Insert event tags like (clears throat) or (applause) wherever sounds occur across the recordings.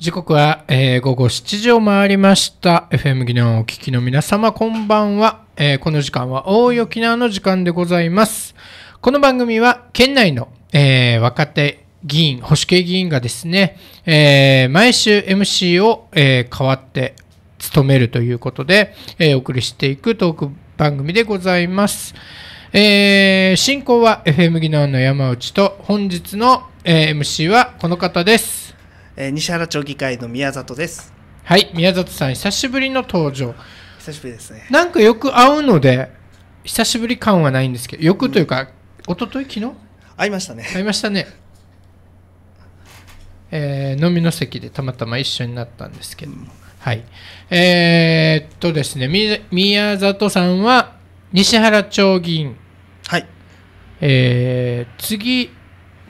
時刻は、えー、午後7時を回りました。FM 技能をお聞きの皆様、こんばんは。えー、この時間は大井沖縄の時間でございます。この番組は、県内の、えー、若手議員、保守系議員がですね、え毎週 MC を、え代わって務めるということで、えお送りしていくトーク番組でございます。え進行は FM 技能の山内と、本日の、え MC はこの方です。えー、西原町議会の宮里ですはい宮里さん久しぶりの登場久しぶりですねなんかよく会うので久しぶり感はないんですけどよくというか、うん、一昨日昨日会いましたね会いましたねえー、飲みの席でたまたま一緒になったんですけども、うん、はいえー、っとですね宮里さんは西原町議員はいえー、次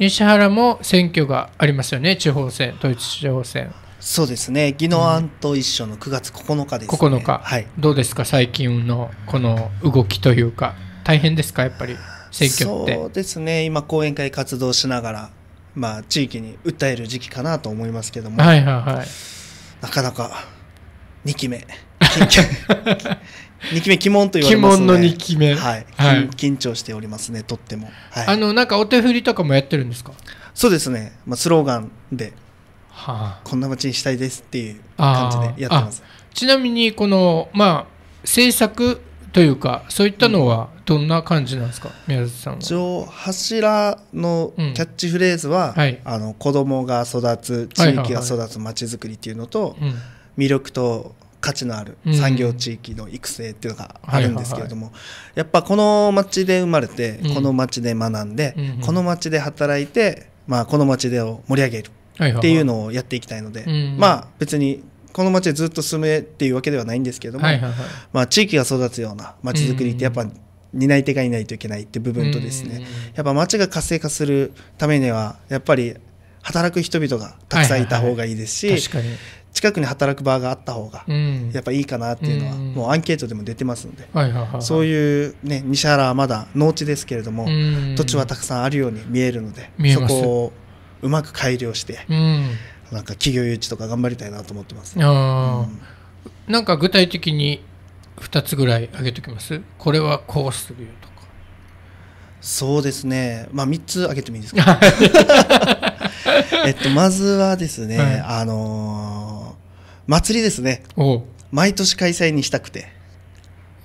西原も選挙がありますよね、地方選、統一地方選。そうですね、宜野湾と一緒の9月9日です、ね、9日、はい、どうですか、最近のこの動きというか、大変ですか、やっぱり、選挙って。そうですね、今、講演会活動しながら、まあ、地域に訴える時期かなと思いますけども、はいはいはい、なかなか2期目2 (laughs) 期目鬼門と言われますの鬼門の2期目、はい、はい、緊張しておりますねとっても、はい、あのなんかお手振りとかもやってるんですかそうですね、まあ、スローガンで、はあ、こんな街にしたいですっていう感じでやってますちなみにこのまあ制作というかそういったのはどんな感じなんですか、うん、宮崎さんは一応柱のキャッチフレーズは、うんはい、あの子供が育つ地域が育つ街づくりっていうのと、はいはいはいうん魅力と価値のある産業地域の育成っていうのがあるんですけれどもやっぱこの町で生まれてこの町で学んでこの町で働いてまあこの町でを盛り上げるっていうのをやっていきたいのでまあ別にこの町でずっと進めっていうわけではないんですけれどもまあ地域が育つような町づくりってやっぱ担い手がいないといけないって部分とですねやっぱ町が活性化するためにはやっぱり働く人々がたくさんいた方がいいですし、はいはいはい、近くに働く場があった方がやっぱいいかなっていうのはもうアンケートでも出てますのでそういうね西原はまだ農地ですけれども土地はたくさんあるように見えるのでそこをうまく改良してなんか企業誘致とか頑張りたいなと思ってます、うん、なんか具体的に2つぐらい挙げときますこれはこうするよとかそうですねまあ3つ挙げてもいいですか (laughs) えっとまずはですね、はい、あのー祭りですね毎年開催にしたくて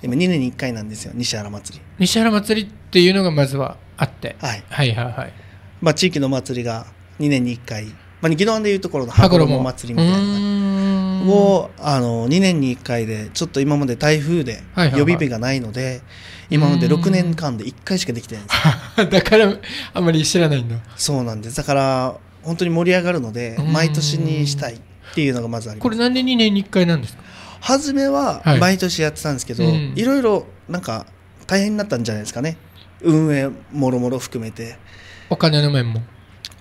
今2年に1回なんですよ西原祭り西原祭りっていうのがまずはあって、はい、はいはいはいまあ、地域の祭りが2年に1回、まあ、二木庵でいうところの羽衣祭りみたいなをあの2年に1回でちょっと今まで台風で予備日がないので、はいはいはい今まで6年間で1回しかできてないんです (laughs) だからあんまり知らないんだそうなんですだから本当に盛り上がるので毎年にしたいっていうのがまずありますこれ何年2年に1回なんですか初めは毎年やってたんですけど、はい、ろいろなんか大変になったんじゃないですかね運営もろもろ含めてお金の面も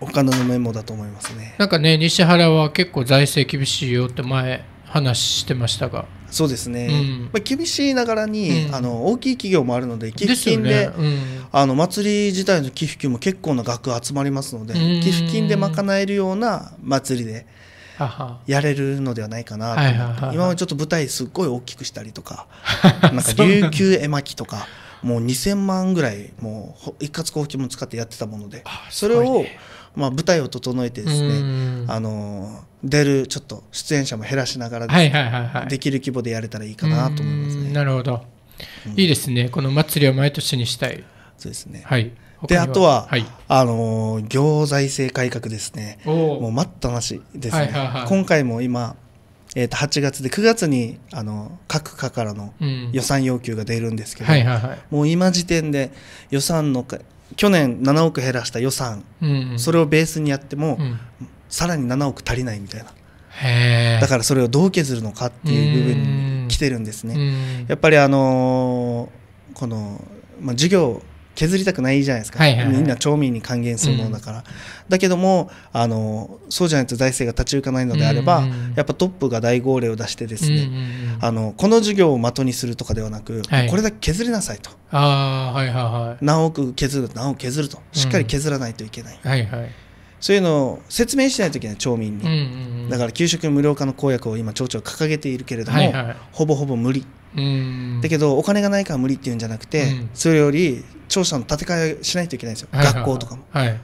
お金の面もだと思いますねなんかね西原は結構財政厳しいよって前話してましたがそうですね、うん、まあ、厳しいながらに、うん、あの大きい企業もあるので寄付金で、ねうん、あの祭り自体の寄付金も結構な額集まりますので寄付金で賄えるような祭りでやれるのではないかなと思って今はちょっと舞台すっごい大きくしたりとか (laughs) なんか琉球絵巻とかもう2000万ぐらいもう一括交付金も使ってやってたものでそれをまあ舞台を整えてですねあの出るちょっと出演者も減らしながらできる規模でやれたらいいかなと思いますね。なるほど、いいですねこの祭りを毎年にしたいそうですねはいであとは、はい、あの行財政改革ですねもう待ったなしですね、はいはいはい、今回も今、えー、と8月で9月にあの各課からの予算要求が出るんですけど、うんはいはいはい、もう今時点で予算の去年7億減らした予算、うんうん、それをベースにやっても、うん、さらに7億足りないみたいなだからそれをどう削るのかっていう部分に来てるんですね。やっぱりあのー、この、まあ、授業削りたくないじゃないですか、はいはいはい、みんな町民に還元するものだから、うん、だけどもあのそうじゃないと財政が立ち行かないのであれば、うんうん、やっぱトップが大号令を出してですね、うんうんうん、あのこの授業を的にするとかではなく、はい、これだけ削りなさいとあ、はいはいはい、何億削る何億削るとしっかり削らないといけない。うん、はいはいそういうのを説明しないといけない町民に、うんうんうん、だから給食無料化の公約を今町長掲げているけれども、はいはい、ほぼほぼ無理、うん、だけどお金がないから無理っていうんじゃなくて、それより庁舎の建て替えしないといけないんですよ、はいはいはい、学校とかも、はい、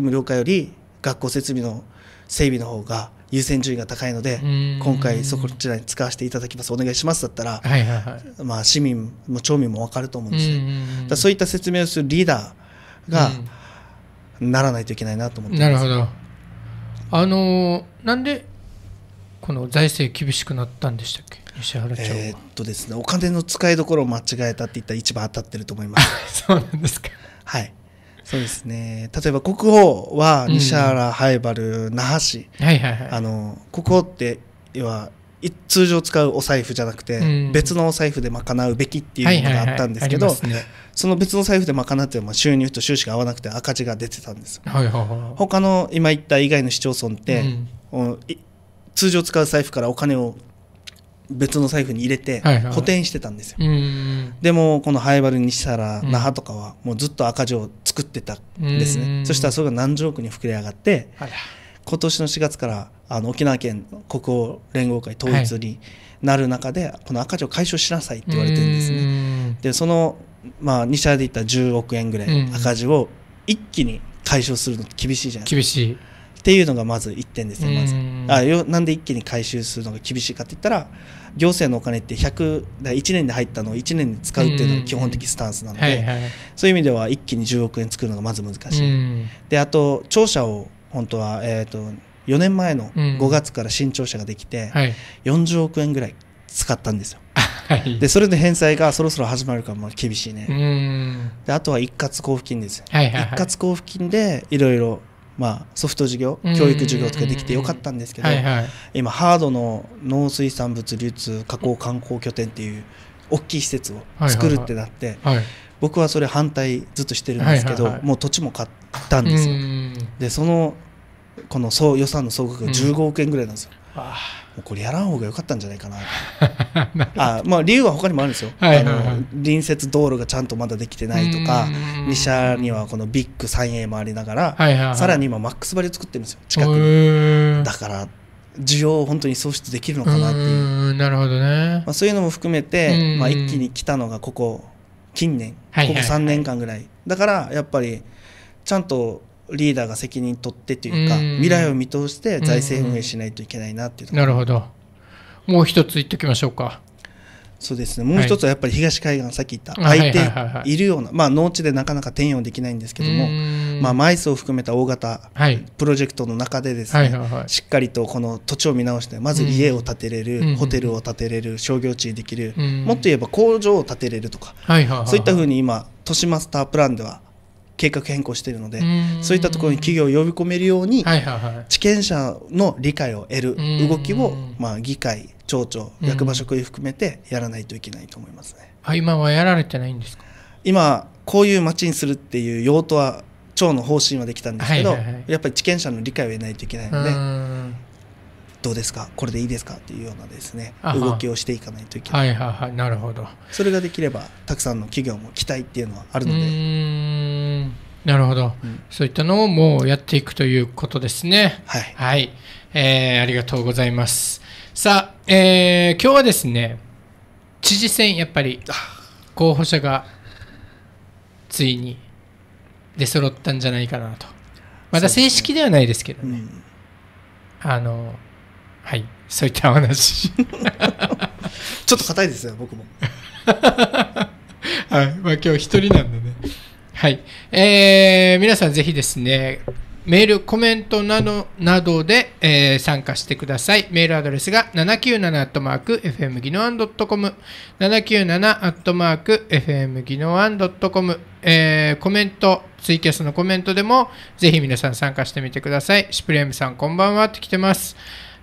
無料化より学校設備の整備の方が優先順位が高いので今回そこちらに使わせていただきますお願いしますだったら、はいはいはい、まあ、市民も町民も分かると思うんですよだそういった説明をするリーダーがならないといけないなと思ってなるほどあのなんでこの財政厳しくなったんでしたっけ西原町えー、っとですねお金の使いどころを間違えたって言ったら一番当たってると思います (laughs) そうなんですかはいそうですね例えば国宝は西原、灰原那覇市、はいはいはい、あの国宝って要は通常使うお財布じゃなくて、うん、別のお財布で賄うべきっていうのがあったんですけど、はいはいはいね、その別の財布で賄っても収入と収支が合わなくて赤字が出てたんです、はいはいはい、他の今言った以外の市町村って、うん、通常使う財布からお金を別の財布に入れて補填してたんですよ、はいはい、でもこのハエバル西原那覇とかはもうずっと赤字を作ってたんですねそしたらそれが何十億に膨れ上がって今年の4月からあの沖縄県国王連合会統一になる中で、はい、この赤字を解消しなさいって言われてるんですねでその、まあ、西原で言ったら10億円ぐらい赤字を一気に解消するのって厳しいじゃないですか厳しいっていうのがまず1点ですね、まず。あよなんで一気に回収するのが厳しいかって言ったら、行政のお金って100、1年で入ったのを1年で使うっていうのが基本的スタンスなので、はいはい、そういう意味では一気に10億円作るのがまず難しい。で、あと、庁舎を本当は、えっ、ー、と、4年前の5月から新庁舎ができて、はい、40億円ぐらい使ったんですよ。(laughs) はい、でそれで返済がそろそろ始まるから厳しいねであとは一括交付金です、はいはいはい、一括交付金でいろいろまあ、ソフト事業教育事業とかできてよかったんですけど、今ハードの農水産物流通加工観光拠点っていう大きい施設を作るってなって、僕はそれ反対ずっとしてるんですけど、もう土地も買ったんですよでそのこの総予算の総額が15億円ぐらいなんですよ、うこれやらん方が良かったんじゃないかな (laughs) あまあ理由は他にもあるんですよ、はいはいはい、あの隣接道路がちゃんとまだできてないとか2社にはこのビッグ 3A もありながら、はいはいはい、さらに今マックスバリを作ってるんですよ近くにだから需要を本当に創出できるのかなっていうなるほどね、まあ、そういうのも含めて、まあ、一気に来たのがここ近年ここ3年間ぐらい、はいはいはい、だからやっぱりちゃんとリーダーが責任取ってというか、未来を見通して財政運営しないといけないなっていうなるほどもう一つ言っておきましょうかそうですねもう一つはやっぱり東海岸、さっき言った空いているような、まあ、農地でなかなか転用できないんですけども、まあ、マイスを含めた大型プロジェクトの中でですね、しっかりとこの土地を見直してまず家を建てれる、ホテルを建てれる商業地にできる、もっと言えば工場を建てれるとか、そういったふうに今都市マスタープランでは計画変更しているのでそういったところに企業を呼び込めるように、はいはい、地権者の理解を得る動きを、まあ、議会町長役場職員含めてやらないといけないと思いますね。あ今はやられてないんですか今こういう町にするっていう用途は町の方針はできたんですけど、はいはいはい、やっぱり地権者の理解を得ないといけないので。どうですかこれでいいですかっていうようなですね動きをしていかないといけない、はいはい、なるほどそれができればたくさんの企業も期待っていうのはあるのでなるほど、うん、そういったのをもうやっていくということですねはい、はい、えー、ありがとうございますさあ、えー、今日はですね知事選やっぱり候補者がついに出揃ったんじゃないかなとまだ正式ではないですけどね、うん、あのはいそういった話ちょっと硬いですよ僕も (laughs) はい、まあ、今日一人なんでねはいえー、皆さんぜひですねメール、コメントなどなどで、えー、参加してください。メールアドレスが 797-fm 技能案 .com 797-fm 技能案 c o トえー、コメント、ツイキャスのコメントでもぜひ皆さん参加してみてください。シプレームさんこんばんはって来てます。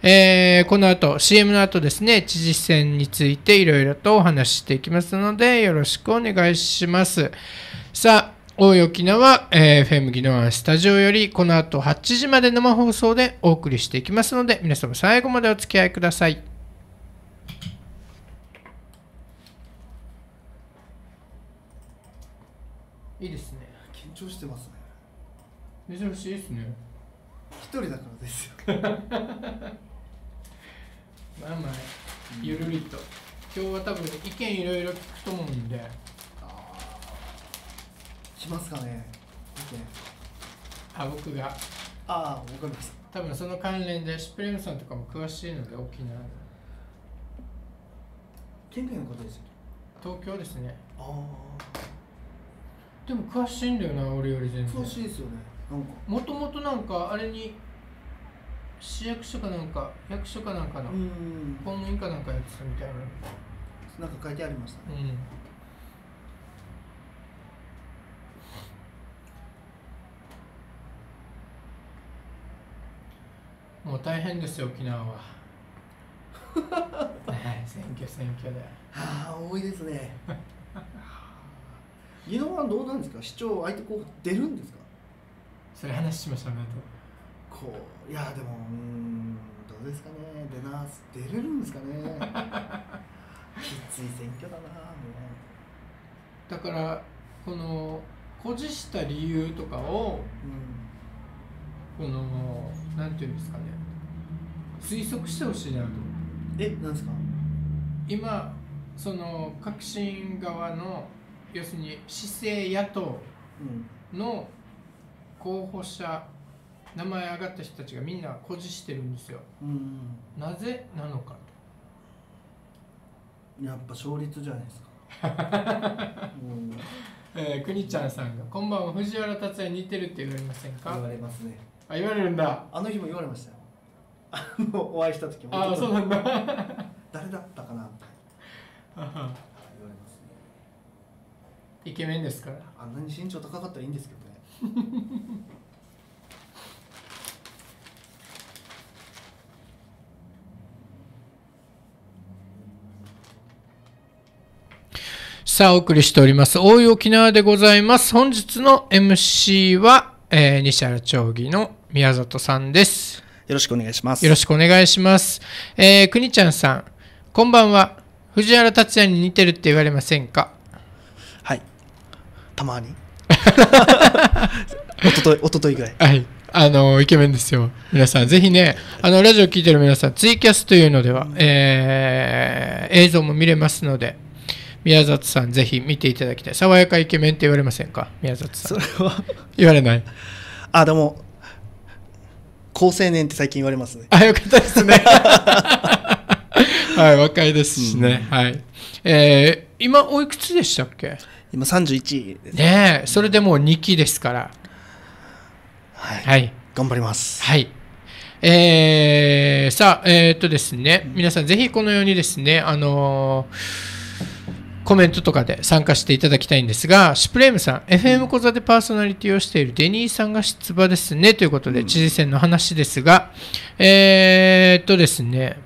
えー、この後、CM の後ですね、知事選についていろいろとお話ししていきますので、よろしくお願いします。さあ、大い沖縄、えー、FM 技能案スタジオより、この後8時まで生放送でお送りしていきますので、皆様最後までお付き合いください。いいですね。緊張してますね。珍しいですね。一人だからですよ。(laughs) まあまあゆるりと、今日は多分意見いろいろ聞くと思うんでしますかね意見あ僕がああ分かりました多分その関連でシュプレムさんとかも詳しいので沖縄県外の方です東京ですねああでも詳しいんだよな俺より全然詳しいですよねなんかもともとなんかあれに市役所かなんか役所かなんかの公務員かなんかやってたみたいななんか書いてありました、ね、うんもう大変ですよ沖縄は (laughs) ね選挙選挙ではあ多いですね (laughs) 宜野湾どうなんですか市長相手候補出るんですかそれ話しましょうねとこういやでもうんどうですかね出な出れるんですかね (laughs) きつい選挙だなもうだからこの誇示した理由とかを、うん、このなんていうんですかね推測してほしいなとえなんですか今その革新側の要するに市政野党の候補者名前上がった人たちがみんな誇示してるんですよ、うんなぜなのかとやっぱ勝率じゃないですかうん (laughs) えー、くにちゃんさんが「こんばんは藤原竜也似てる」って言われませんか言われますねあ言われるんだあの日も言われましたよお会いした時もあそうなんだ (laughs) 誰だったかなみた言われますねイケメンですからあんなに身長高かったらいいんですけどね (laughs) さあ、お送りしております。大井沖縄でございます。本日の MC は、えー、西原町議の宮里さんです。よろしくお願いします。よろしくお願いします。えー、くにちゃんさん、こんばんは。藤原達也に似てるって言われませんかはい。たまに。(laughs) おととい、おとといぐらい。はい。あの、イケメンですよ。皆さん、ぜひね、あの、ラジオ聞いてる皆さん、ツイキャスというのでは、えー、映像も見れますので、宮里さんぜひ見ていただきたい爽やかイケメンって言われませんか宮里さんそれは言われないあでも高青年って最近言われますねあよかったですねはい若いですしね、うん、はいえー、今おいくつでしたっけ今31ですねねえそれでもう2期ですからはい、はい、頑張りますはいえー、さあえー、っとですね皆さんぜひこのようにですねあのーコメントとかで参加していただきたいんですが、シュプレームさん、FM 小座でパーソナリティをしているデニーさんが出馬ですねということで、知事選の話ですが、えー、っとですね、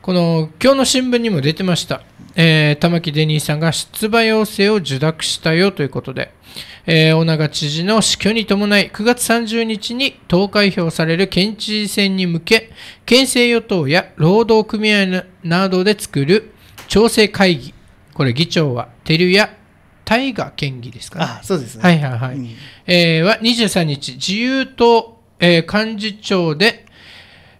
この今日の新聞にも出てました、えー、玉城デニーさんが出馬要請を受諾したよということで、えー、尾長知事の死去に伴い、9月30日に投開票される県知事選に向け、県政与党や労働組合などで作る調整会議、これ議長は照屋大河県議ですか、ね、あそうですね。はいはいはい。うん、えー、は23日、自由党、えー、幹事長で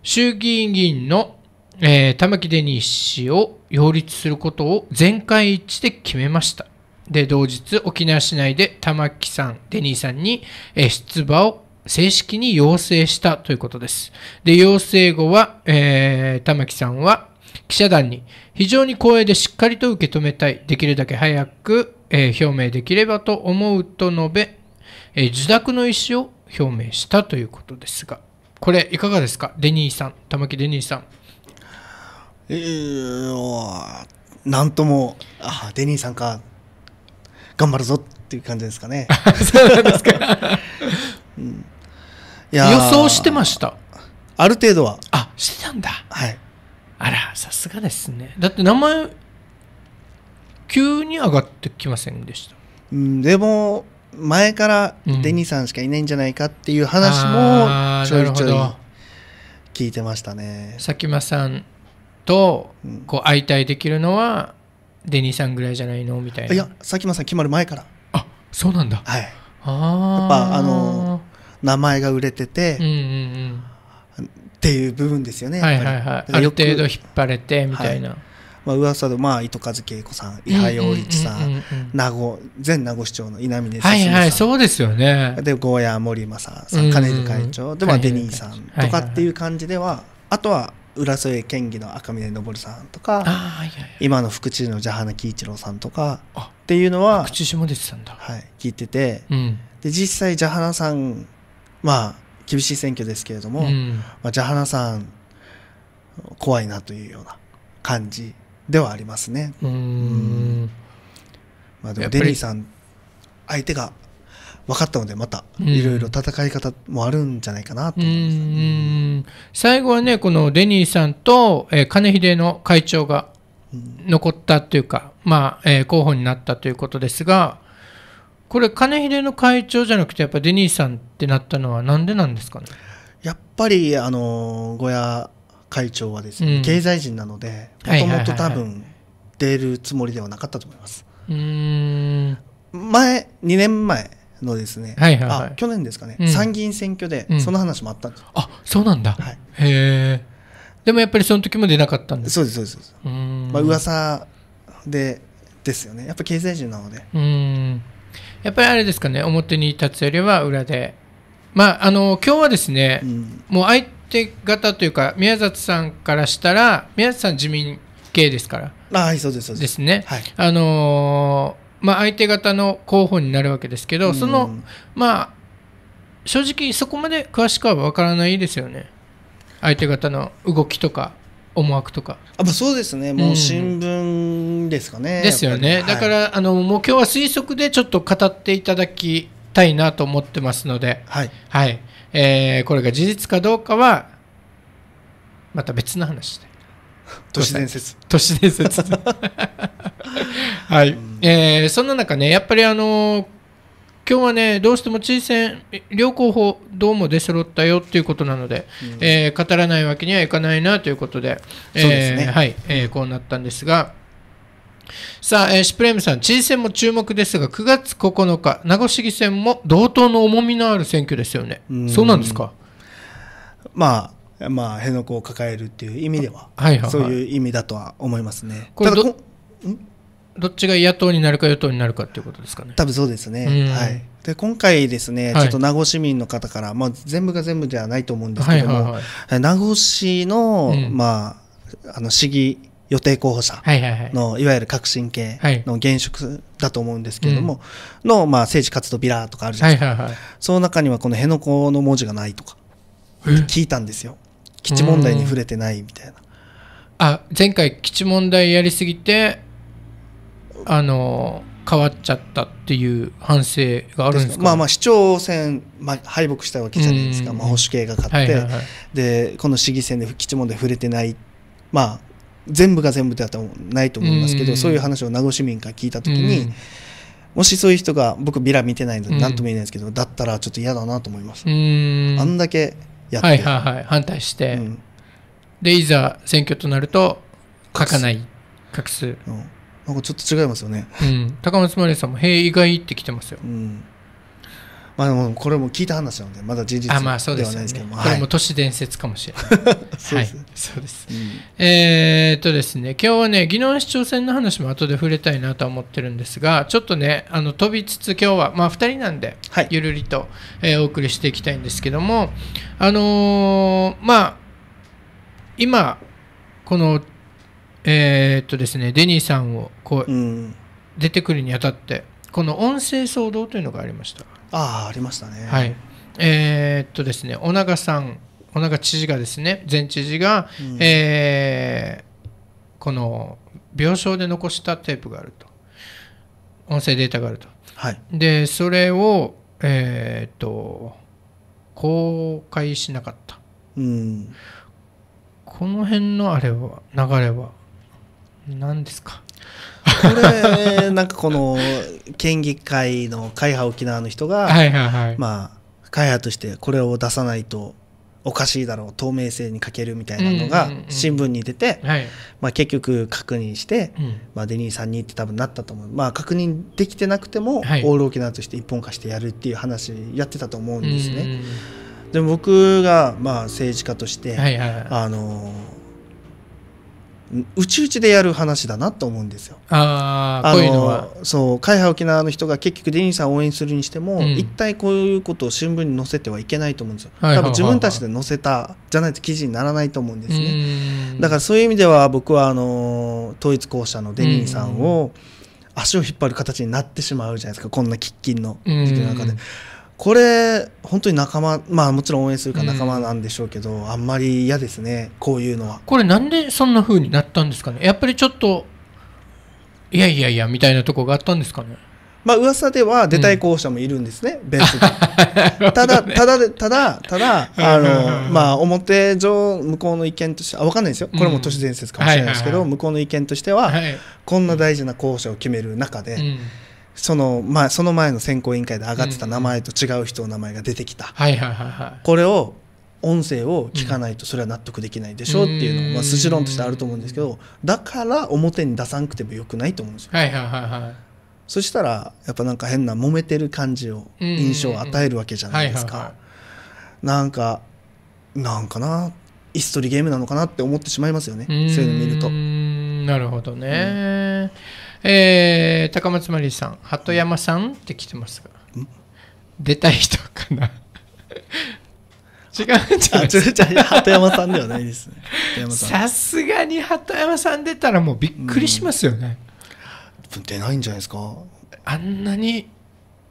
衆議院議員の、えー、玉城デニー氏を擁立することを全会一致で決めました。で、同日、沖縄市内で玉城さん、デニーさんに、えー、出馬を正式に要請したということです。で、要請後は、えー、玉木さんは、記者団に非常に光栄でしっかりと受け止めたい。できるだけ早く、えー、表明できればと思うと述べ、えー、自宅の意思を表明したということですが、これいかがですかデニーさん、玉木デニーさん。えー、なんとも、あ、デニーさんか、頑張るぞっていう感じですかね。(laughs) そうなんですか。(laughs) うん、予想してました。ある程度は。あ、してたんだ。はい。あらさすがですねだって名前急に上がってきませんでした、うん、でも前からデニーさんしかいないんじゃないかっていう話もちょいちょい聞いてましたね、佐喜眞さんとこう相対できるのはデニーさんぐらいじゃないのみたいないや佐喜眞さん決まる前からあそうなんだはいあやっぱあの名前が売れてて、うんうんうん、っていう部分ですよね。はいはいはい。ある程度引っ張れてみたいな。はいまあ噂の、まあ糸数恵子さん、伊波洋一さん、名護前名護市長の稲峰さん、はいはいそうですよね。でゴーヤ森正さん、金井会長、でまあデニーさんとかっていう感じでは、あとは浦添県議の赤嶺昇さんとか、あいや今の副知事の蛇ャ喜一郎さんとかっていうのは、副知事も出てたんだ。はい、聞いてて、で実際蛇ャさんまあ厳しい選挙ですけれども、うん、まあ、ジャハナさん怖いなというような感じではありますね。うんまあ、でもデニーさん相手が分かったのでまたいろいろ戦い方もあるんじゃないかなと、ね、最後はねこのデニーさんと、えー、金秀の会長が残ったというか、まあえー、候補になったということですがこれ金秀の会長じゃなくてやっぱデニーさんってなったのはなんでなんですかねやっぱりあの小屋会長はですね、うん、経済人なのでもともと多分出るつもりではなかったと思います。うん前2年前のですね、はいはいはい、あ去年ですかね、うん、参議院選挙でその話もあったんです、うん、あそうなんだ、はい、へえでもやっぱりその時も出なかったんですそうですそうですうんまあ噂でですよねやっぱ経済人なのでうんやっぱりあれですかね表に立つよりは裏でまああの今日はですね、うん、もう相手方というか宮里さんからしたら宮里さん自民系ですからあはいそうですそうですね、はい、あのまあ相手方の候補になるわけですけど、うん、そのまあ正直そこまで詳しくは分からないですよね相手方の動きとか思惑とかあ、まあ、そうですねもう新聞ですかね。ですよね。だから、はい、あのもう今日は推測でちょっと語っていただきたいなと思ってますので、はい、はい、えー、これが事実かどうかはまた別の話で。(laughs) 都市伝説。(laughs) 都市伝説。(laughs) はい。えー、そんな中ね、やっぱりあのー、今日はね、どうしても知事選、両候補、どうも出揃ったよということなので、うん、えー、語らないわけにはいかないなということで、でね、はい、えこうなったんですが、さあ、えー、シプレームさん、知事選も注目ですが、9月9日、名護市議選も同等の重みのある選挙ですよね、うそうなんですか。まあ、まあ、辺野古を抱えるっていう意味では、はいはいはい、そういう意味だとは思いますね。これどどっちが野党になるか与党になるかっていうことですかね。多分そうですね。はい。で今回ですね、はい、ちょっと名護市民の方から、まあ全部が全部ではないと思うんですけども、はいはいはい、名護市の、うん、まああの市議予定候補者のいわゆる革新系の現職だと思うんですけれども、のまあ政治活動ビラとかあるじゃないですか、その中にはこの辺野古の文字がないとか聞いたんですよ基地問題に触れてないみたいな。あ前回基地問題やりすぎてあの変わっちゃったっていう反省があるんですかまあまあ市長選、まあ、敗北したわけじゃないですか、まあ、保守系が勝って、でこの市議選で基地問題触れてないまあ全部が全部ではないと思いますけど、そういう話を名護市民から聞いた時に、もしそういう人が僕ビラ見てないので何とも言えないですけど、だったらちょっと嫌だなと思います。あんだけやって、はいはいはい、反対して、うん、でいざ選挙となると書かない隠す、うん、なんかちょっと違いますよね、うん、高松真理さんも「へえ意外」って来てますよ、うんまあ、これも聞いた話なのでまだ事実ではないですけども、まあね、これも都市伝説かもしれない (laughs) はい、そうです、うん、えー、っとですね今日はね技能市長選の話も後で触れたいなと思ってるんですがちょっとねあの飛びつつ今日は、まあ、2人なんで、はい、ゆるりと、えー、お送りしていきたいんですけどもあのー、まあ今このえっとですねデニーさんをこう、うん、出てくるにあたってこの音声騒動というのがありましたああありましたねはいえー、っとですね尾長さん尾長知事がですね前知事が、うん、えー、この病床で残したテープがあると音声データがあると、はい、でそれをえー、っと公開しなかった、うん、この辺のあれは流れは何ですかこれなんかこの県議会の会派沖縄の人が、はいはいはい、まあ会派としてこれを出さないとおかしいだろう透明性に欠けるみたいなのが新聞に出て、はい、まあ、結局確認して、うん、まあ、デニーさんにって多分なったと思う、まあ、確認できてなくても、はい、オール沖縄として一本化してやるっていう話やってたと思うんですね。で僕がまあ政治家として、はいはいはい、あのーうちうちでやる話だなと思うんですよ。ああこういうのはそう会派沖縄の人が結局デニーさんを応援するにしても、うん、一体こういうことを新聞に載せてはいけないと思うんですよ。多分自分たちで載せたじゃないと記事にならないと思うんですね。だからそういう意味では僕はあの統一公社のデニーさんを足を引っ張る形になってしまうじゃないですかこんな喫緊の時期の中で。これ本当に仲間まあもちろん応援するか仲間なんでしょうけど、うん、あんまり嫌ですねこういうのはこれなんでそんなふうになったんですかねやっぱりちょっといやいやいやみたいなとこがあったんですかねまあ噂では出たい候補者もいるんですね、うん、ベースただただただただあのまあ表上向こうの意見としてあ分かんないですよこれも都市伝説かもしれないですけど、向こうの意見としては、はい、こんな大事な候補者を決める中で、その,、まあ、その前の選考委員会で上がってた名前と違う人の名前が出てきた、はいはいはい、これを音声を聞かないとそれは納得できないでしょうっていうのが、まあ、筋論としてあると思うんですけどだから表に出さなくてもよくないと思うんですよ。はいはいはいはいそしたらやっぱなんか変な揉めてる感じを印象を与えるわけじゃないですか。なんかなんかな椅子取りゲームなのかなって思ってしまいますよねそういうの見ると。なるほどね、うんえー、高松まりさん、鳩山さんって来てますが、出たい人かな。(laughs) 違うんじゃないですか。(laughs) 鳩山さんではないですね。さすがに鳩山さん出たらもうびっくりしますよね。うん、出ないんじゃないですか。あんなに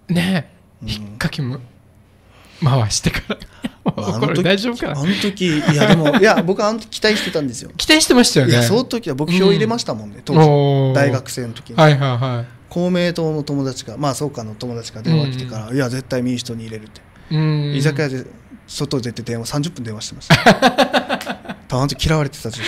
ね、引っかきも回してから。あ大丈夫かあの時いやでもいや (laughs) 僕あの期待してたんですよ期待してましたよねいやその時は僕票入れましたもんね、うん、当時大学生の時はいはいはい、公明党の友達がまあそうかの友達が電話来てから、うん、いや絶対民主党に入れるって居酒屋で外出て電話30分電話してましたたまに嫌われてた時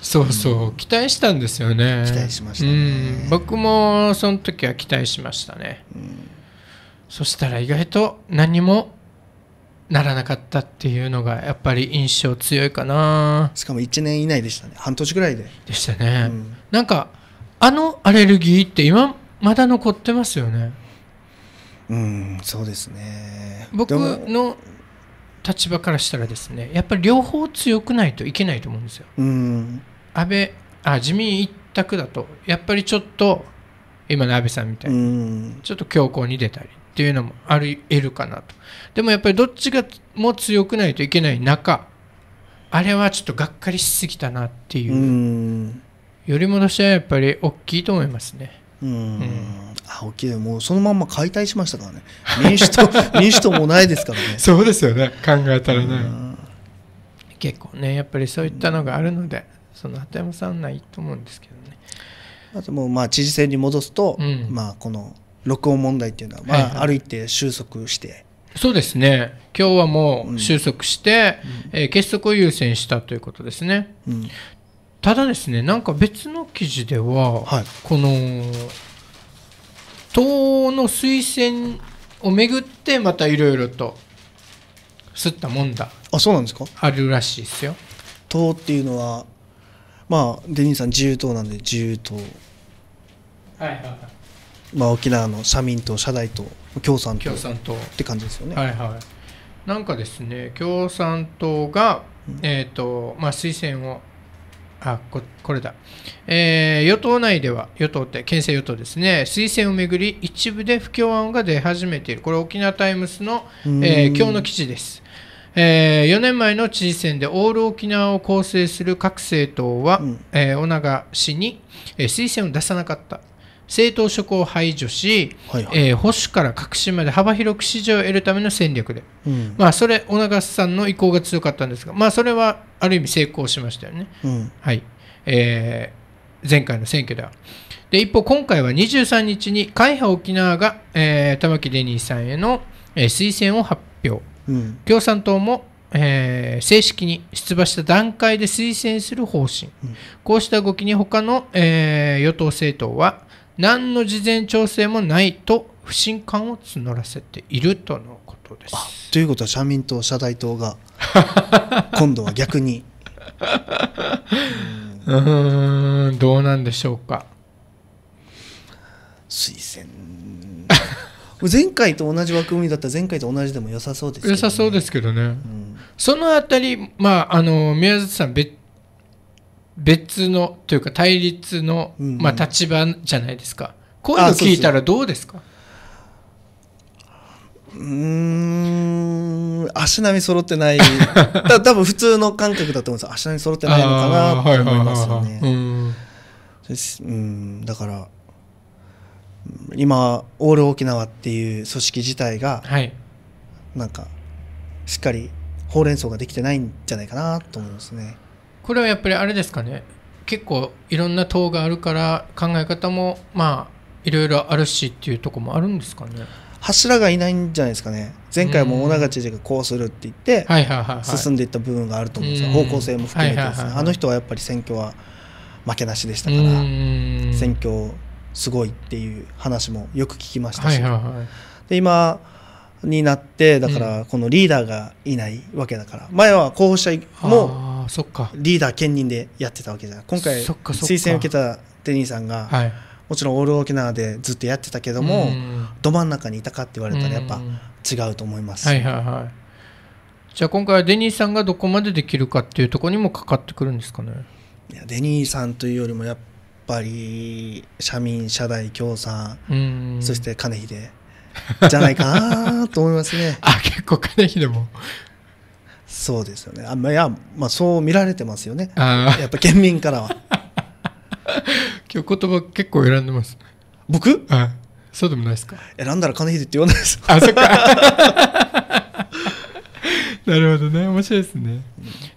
そうそう、期待したんですよね期待しましたね僕もその時は期待しましたね、うんそしたら意外と何もならなかったっていうのがやっぱり印象強いかなしかも1年以内でしたね半年ぐらいででしたね、うん、なんかあのアレルギーって今まだ残ってますよねうんそうですね僕の立場からしたらですねやっぱり両方強くないといけないと思うんですよ、うん、安倍あ自民一択だとやっぱりちょっと今の安倍さんみたいに、うん、ちょっと強硬に出たりっていうのもあり得るかなとでもやっぱりどっちがも強くないといけない中あれはちょっとがっかりしすぎたなっていうより戻しはやっぱり大きいと思いますね。うん、あ、い。k もうそのまま解体しましたからね、(laughs) 民主党民主党もないですからね、(laughs) そうですよね、考えたらね、結構ね、やっぱりそういったのがあるので、その鳩山さんないと思うんですけどね。あともうまあ知事選に戻すと、うん、まあこの録音問題っていうのは、まあ、歩いて収束して。そうですね。今日はもう収束して、うん、えー、結束を優先したということですね。うん、ただですね、なんか別の記事では、はい、この党の推薦をめぐってまたいろいろとすったもんだあそうなんですかあるらしいですよ。党っていうのはまあデニーさん自由党なんで自由党。はいはいはい。まあ、沖縄の社民党、社大党、共産党共産党って感じですよね。はいはい、なんかですね共産党が、えーとまあ、推薦をあここれだ、えー、与党内では与党って県政与党ですね推薦をめぐり一部で不協和音が出始めているこれ沖縄タイムスの、えー、今日の記事です。えー、4年前の知事選でオール沖縄を構成する各政党は、うん、えー、尾長氏に、えー、推薦を出さなかった政党職を排除し、はいはい、えー、保守から革新まで幅広く支持を得るための戦略で、うん、まあ、それ、小長さんの意向が強かったんですが、まあ、それはある意味成功しましたよね、うん、はいえー、前回の選挙では。で一方、今回は23日に会派沖縄が、えー、玉城デニーさんへの、えー、推薦を発表、うん、共産党も、えー、正式に出馬した段階で推薦する方針、こうした動きに他の、え与党政党は何の事前調整もないと不信感を募らせているとのことですということは社民党社大党が (laughs) 今度は逆にうんどうなんでしょうか推薦 (laughs) 前回と同じ枠組みだったら前回と同じでも良さそうですけど、ね、良さそうですけどね、うん、そのあたり、まあ、あの宮里さん別別のというか対立の、うんうん、まあ、立場じゃないですかこういうの聞いたらどうですかうん足並み揃ってない (laughs) た多分普通の感覚だと思うんです足並み揃ってないのかなと思いますよね。うんだから今オール沖縄っていう組織自体が、はい、なんかしっかりほうれん草ができてないんじゃないかなと思いますね。これはやっぱりあれですかね結構いろんな党があるから考え方もまあいろいろあるしっていうとこもあるんですかね柱がいないんじゃないですかね前回も尾長知事がこうするって言って進んでいった部分があると思うんですよ方向性も含めてですねあの人はやっぱり選挙は負けなしでしたから選挙すごいっていう話もよく聞きましたし、で今になってだからこのリーダーがいないわけだから前は候補者もあそっかリーダー兼任でやってたわけじゃん今回推薦受けたデニーさんが、はい、もちろんオール沖縄でずっとやってたけどもど真ん中にいたかって言われたらやっぱ違うと思います。はいはいはい、じゃあ今回はデニーさんがどこまでできるかっていうところにもかかってくるんですかねいやデニーさんというよりもやっぱり社民社大共産そして金秀じゃないかなと思いますね。(laughs) あ結構金秀もそうですよねあ、まあ、いや、まあ、そう見られてますよねやっぱ県民からは (laughs) 今日言葉結構選んでます僕あそうでもないですか選んだら金秀って言わないですあそっか (laughs) なるほどね面白いですね、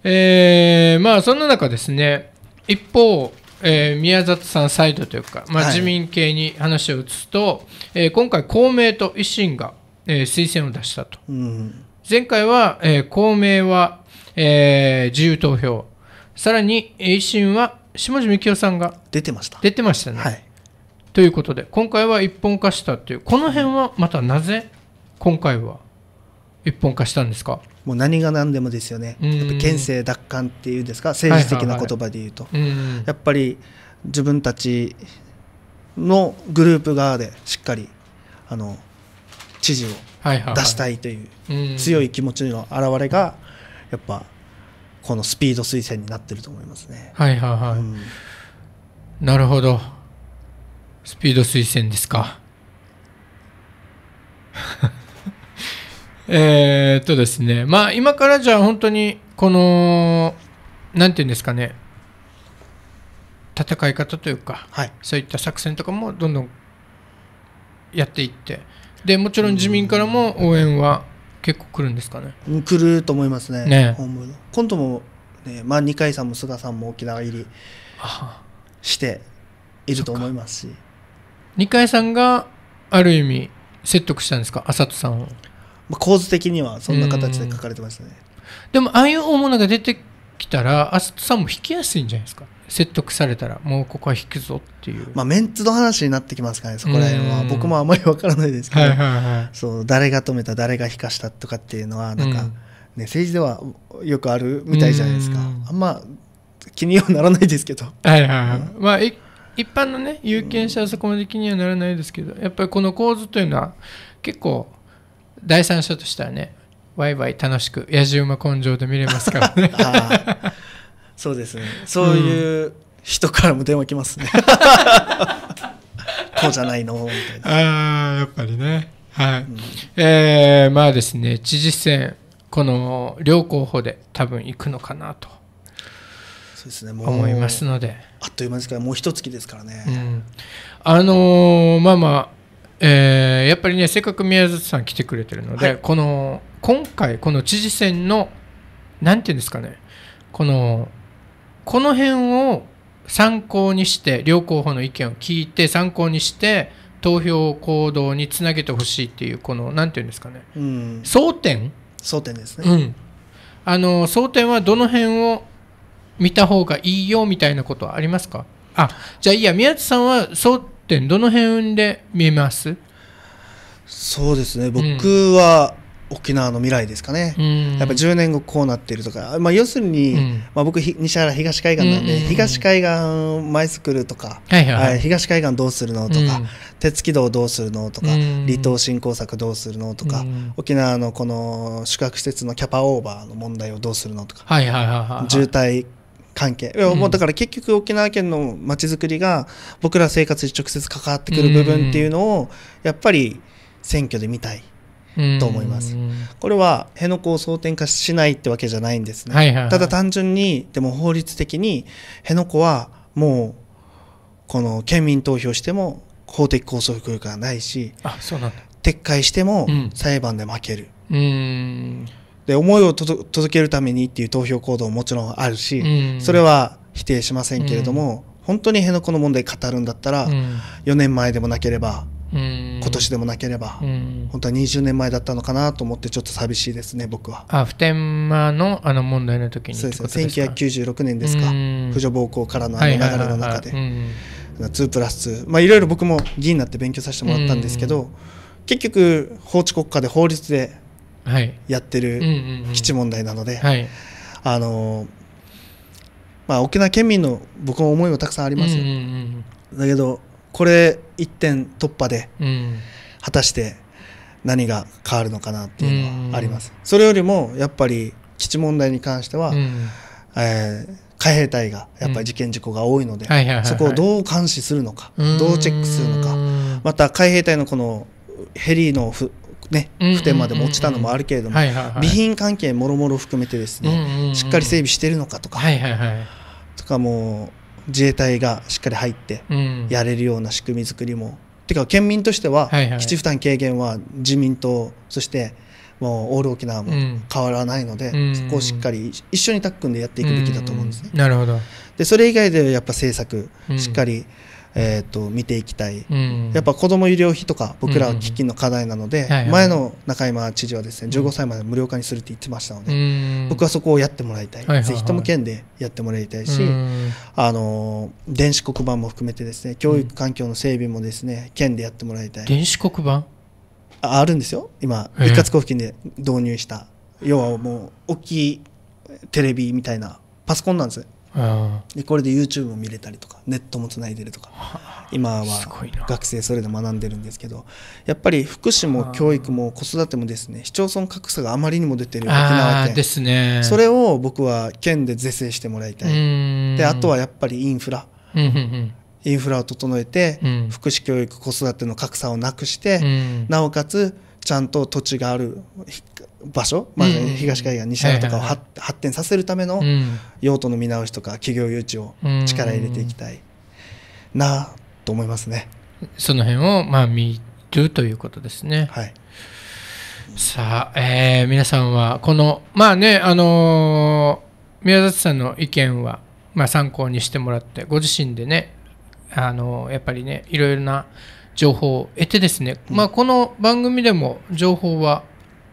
えー、まあそんな中ですね一方えー、宮里さんサイドというか、まあ、自民系に話を移すと、はい、えー、今回、公明と維新が、えー、推薦を出したと、うん、前回は、えー、公明は、えー、自由投票、さらに維新は下地幹雄さんが出てました出てましたね、はい。ということで、今回は一本化したという、この辺はまたなぜ、今回は一本化したんですかもう何が何でもですよね、やっぱ県政奪還っていうんですか、政治的な言葉で言うと、はいはいはい、やっぱり自分たちのグループ側でしっかりあの知事を出したいという強い気持ちの表れがやっぱこのスピード推薦になってると思いますね。はいはいはい。うん、なるほど。スピード推薦ですか。(laughs) えっとですね、まあ今からじゃあ本当にこの、なんていうんですかね、戦い方というか、はい、そういった作戦とかもどんどんやっていって、でもちろん自民からも応援は結構来るんですかね来ると思いますねね今度も、ね、まあ、二階さんも菅さんも沖縄入りしていると思いますし二階さんがある意味説得したんですか浅戸さんを、まあ、構図的にはそんな形で書かれてましたねでもああいう大物が出てきたら浅戸さんも引きやすいんじゃないですか説得されたらもうここは引くぞっていう、まあ、メンツの話になってきますかねそこら辺は僕もあまり分からないですけど、はいはいはい、そう誰が止めた誰が引かしたとかっていうのはなんか、うん、ね、政治ではよくあるみたいじゃないですかあんま気にはならないですけど。はいはいはい、うん、まあ一般のね有権者はそこまで気にはならないですけど、やっぱりこの構図というのは結構第三者としてはねワイワイ楽しく野じ馬根性で見れますからね (laughs) そうですねそういう人からも電話来ますね (laughs) こうじゃないのみたいなあやっぱりねはい、うん、えー、まあですね知事選この両候補で多分行くのかなとそうですね思いますのであっという間ですからもう一月ですからね、うん、あのー、まあまあえー、やっぱりねせっかく宮里さん来てくれてるので、はい、この今回この知事選のなんていうんですかねこのこの辺を参考にして両候補の意見を聞いて参考にして投票行動につなげてほしいっていうこの何て言うんですかね、うん、争点争点ですね、うん、あの争点はどの辺を見た方がいいよみたいなことはありますかあじゃあいいや宮津さんは争点どの辺で見えますそうですね僕は、うん沖縄の未来ですかね、うん、やっぱ10年後こうなってるとか、まあ、要するに、うん、まあ、僕西原東海岸なんで、うんうんうん、東海岸舞作るとか、はいはいはい、東海岸どうするのとか、うん、鉄軌道どうするのとか、離島振興策どうするのとか、沖縄のこの宿泊施設のキャパオーバーの問題をどうするのとか、はいはいはい渋滞関係、もうだから結局沖縄県のまちづくりが僕ら生活に直接関わってくる部分っていうのをやっぱり選挙で見たい。と思います。これは辺野古を争点化しないってわけじゃないんですね。はいはいはい、ただ単純にでも法律的に辺野古はもうこの県民投票しても法的拘束力がないし撤回しても裁判で負ける。で思いを届けるためにっていう投票行動ももちろんあるし、それは否定しませんけれども、本当に辺野古の問題語るんだったら、4年前でもなければ今年でもなければ、本当は20年前だったのかなと思ってちょっと寂しいですね僕はあ普天間のあの問題の時にそうですね1996年ですか婦女暴行からのあの流れの中で2プラス2まあいろいろ僕も議員になって勉強させてもらったんですけど結局法治国家で法律でやってる基地問題なので、あのまあ沖縄県民の僕の思いはたくさんありますだけどこれ1点突破で、果たして何が変わるのかなっていうのはあります。それよりもやっぱり基地問題に関しては、えー、海兵隊がやっぱり事件事故が多いので、そこをどう監視するのかどうチェックするのかまた海兵隊のこのヘリのふ、ね、普点まで持落ちたのもあるけれども備品関係もろもろ含めてですねしっかり整備してるのかとか、とかもう自衛隊がしっかり入ってやれるような仕組み作りも、うん、てか県民としては基地負担軽減は自民党そしてもうオール沖縄も変わらないので、うん、そこをしっかり一緒にタックンでやっていくべきだと思うんですね。うん、なるほどでそれ以外でやっぱ政策しっかり、えーと、見ていきたい、うん、やっぱ子ども医療費とか僕らは基金の課題なので、うんはいはい、前の中山知事はですね15歳まで無料化にするって言ってましたので、うん、僕はそこをやってもらいたい、はいはい、ぜひとも県でやってもらいたいし、あの電子黒板も含めてですね教育環境の整備もですね県でやってもらいたい電子黒板あるんですよ今一括交付金で導入した要はもう大きいテレビみたいなパソコンなんですでこれで YouTube も見れたりとかネットもつないでるとか今は学生それで学んでるんですけどやっぱり福祉も教育も子育てもですね市町村格差があまりにも出てる沖縄県、ね、それを僕は県で是正してもらいたいであとはやっぱりインフラ、インフラを整えて、福祉教育子育ての格差をなくして、なおかつちゃんと土地がある場所、まあ、東海岸西岸とかを、発展させるための用途の見直しとか企業誘致を力入れていきたいなと思いますね。その辺をまあ見るということですね。はいさあ、えー、皆さんはこのまあねあのー、宮里さんの意見は、まあ、参考にしてもらってご自身でねあのー、やっぱりねいろいろな情報を得てですね、まあ、この番組でも情報は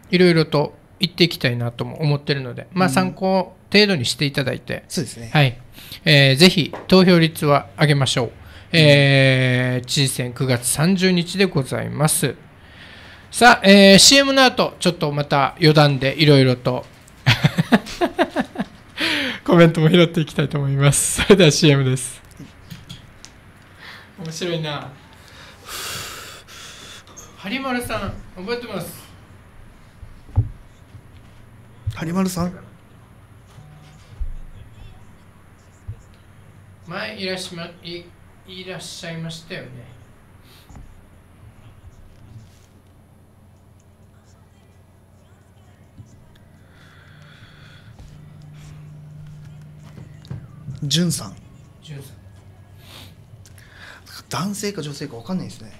いろいろと言っていきたいなとも思ってるので、まあ、参考程度にしていただいて、そうですね、はいえぜひ投票率は上げましょう、えー、知事選9月30日でございますさあ、えー、CM の後ちょっとまた余談でいろいろと (laughs) コメントも拾っていきたいと思いますそれでは CM です面白いな張丸さん覚えてます張丸さん前いらっしゃ、ま、いいらっしゃいましたよねじゅんさんじゅんさん男性か女性か分かんないですね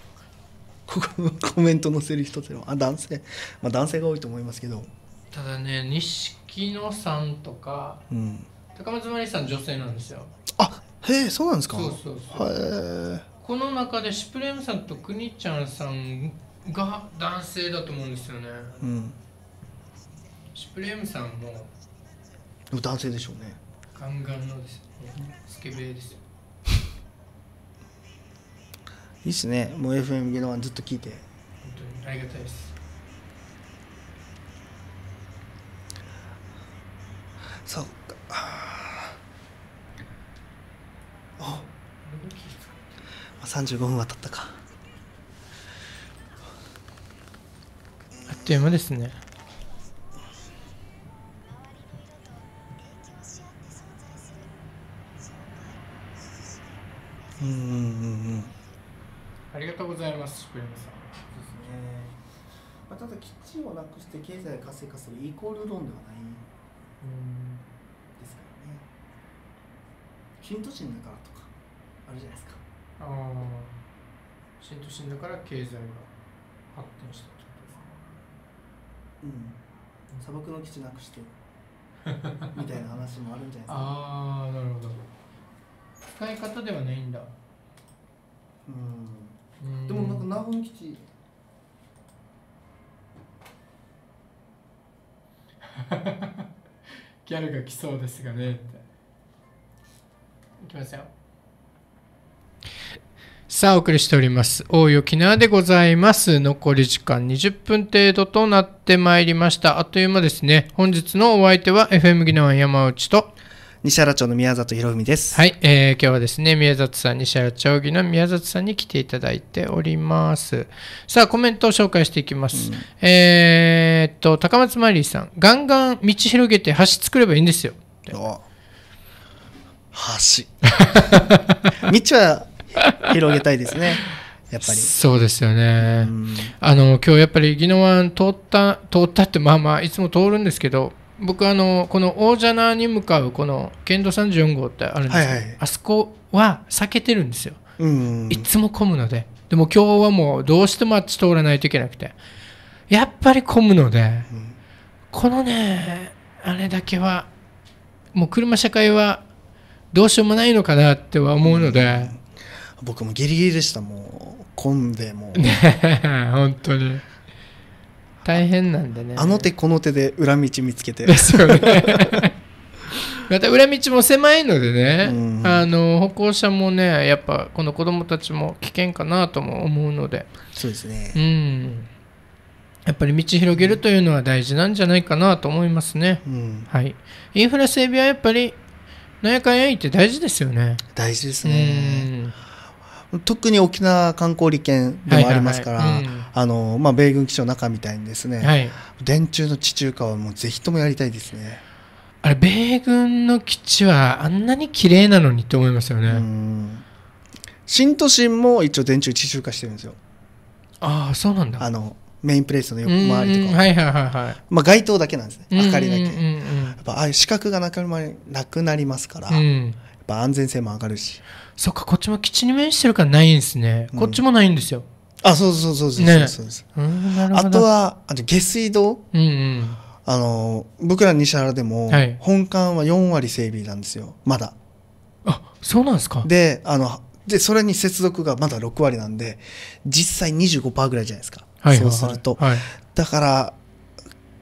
ここ (laughs) コメント載せる人ってのはあ男性まあ男性が多いと思いますけどただね錦野さんとか、うん、高松真理さん女性なんですよあへえそうなんですかそうそうそうこの中でシュプレームさんとくにちゃんさんが男性だと思うんですよね、うん、シュプレームさんも男性でしょうねガンガンのですねスケベですよいっすねもう FM ゲロワンずっと聞いて本当にありがたいですそっかあ35分は経ったかあっという間ですねうんうんうんうんありがとうございます福山さんですね、まあ、ただ基地をなくして経済活性化するイコール論ではないですからね新都心だからとかあるじゃないですかああ新都心だから経済が発展したってことですかうん砂漠の基地なくして (laughs) みたいな話もあるんじゃないですかああなるほど使い方ではないんだうんでもなんか南軍基地ギャルが来そうですがねっていきますよさあお送りしております大井沖縄でございます残り時間20分程度となってまいりましたあっという間ですね本日のお相手は FM 技能山内と西原町の宮里博文です。はい、えー、今日はですね、宮里さん、西原町議の宮里さんに来ていただいております。さあ、コメントを紹介していきます。うん、えっと、高松マリさん、ガンガン道広げて橋作ればいいんですよ。橋。(laughs) 道は広げたいですね。やっぱりそうですよね、うん、あの今日やっぱり宜野湾通った通ったってまあまあいつも通るんですけど僕あのこの大蛇名に向かうこの県道34号ってあるんですけど、はいはい、あそこは避けてるんですよ、うんいつも混むのででも今日はもうどうしてもあっち通らないといけなくてやっぱり混むので、うん、このねあれだけはもう車社会はどうしようもないのかなっては思うので、うん、僕もギリギリでしたもう混んでもうね本当に。大変なんでねあの手この手で裏道見つけてですよね (laughs) また裏道も狭いのでね、うん、あの歩行者もねやっぱこの子供たちも危険かなとも思うのでそうですねうんやっぱり道広げるというのは大事なんじゃないかなと思いますね、うん、はい、インフラ整備はやっぱりなんやかんや言って大事ですよね大事ですね、うん、特に沖縄観光利権でもありますから、はいはいはいあのまあ、米軍基地の中みたいにですね、はい、電柱の地中化はもうぜひともやりたいですね。あれ米軍の基地はあんなに綺麗なのにって思いますよね。新都心も一応電柱地中化してるんですよ。ああそうなんだ。あのメインプレイスの横回りとか、はいはいはいはい、まあ、街灯だけなんですね明かりだけ、うんうんうん、やっぱああいう視覚がなくなくなりますから、うん、やっぱ安全性も上がるしそっかこっちも基地に面してるからないんですねこっちもないんですよ、うんあそうそうそうそうそうそうです、ね、あとはあと下水道、うんうん、あの僕ら西原でも、本館は4割整備なんですよまだあそうなんですかであのでそれに接続がまだ6割なんで実際25%ぐらいじゃないですか、はいそうすると、はい、だから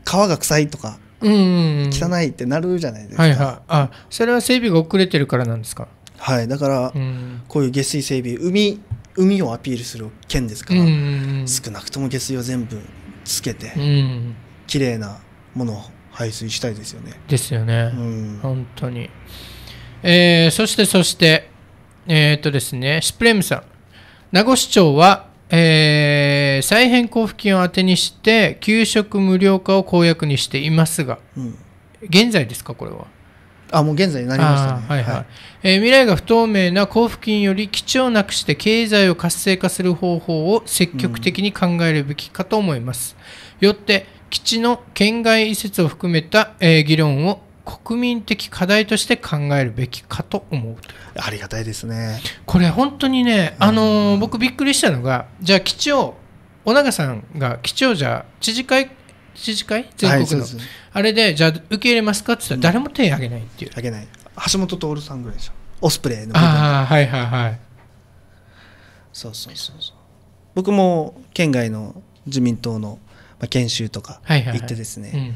川が臭いとか、うんうんうん、汚いってなるじゃないですか、はいはい、あそれは整備が遅れてるからなんですかはいだから、うん、こういう下水整備海海をアピールする県ですから、少なくとも下水を全部つけて、うん、綺麗なものを排水したいですよね。ですよね、うん、本当に、えー、そしてそしてえー、っとですねシプレムさん名護市長は、えー、再編交付金を当てにして給食無料化を公約にしていますが、うん、現在ですかこれはあもう現在になりましたねはいはい、はい、えー、未来が不透明な交付金より基地をなくして経済を活性化する方法を積極的に考えるべきかと思います、うん、よって基地の県外移設を含めた、えー、議論を国民的課題として考えるべきかと思うありがたいですねこれ本当にね、あのー、僕びっくりしたのがじゃあ基地を小永さんが基地をじゃあ知事会知事会全国の、はい、あれでじゃあ受け入れますかって言ったら誰も手挙げないっていうあうん、げない橋本徹さんぐらいでしょオスプレイのああはいはいはいそうそうそうそう僕も県外の自民党の研修とか行ってですね、はい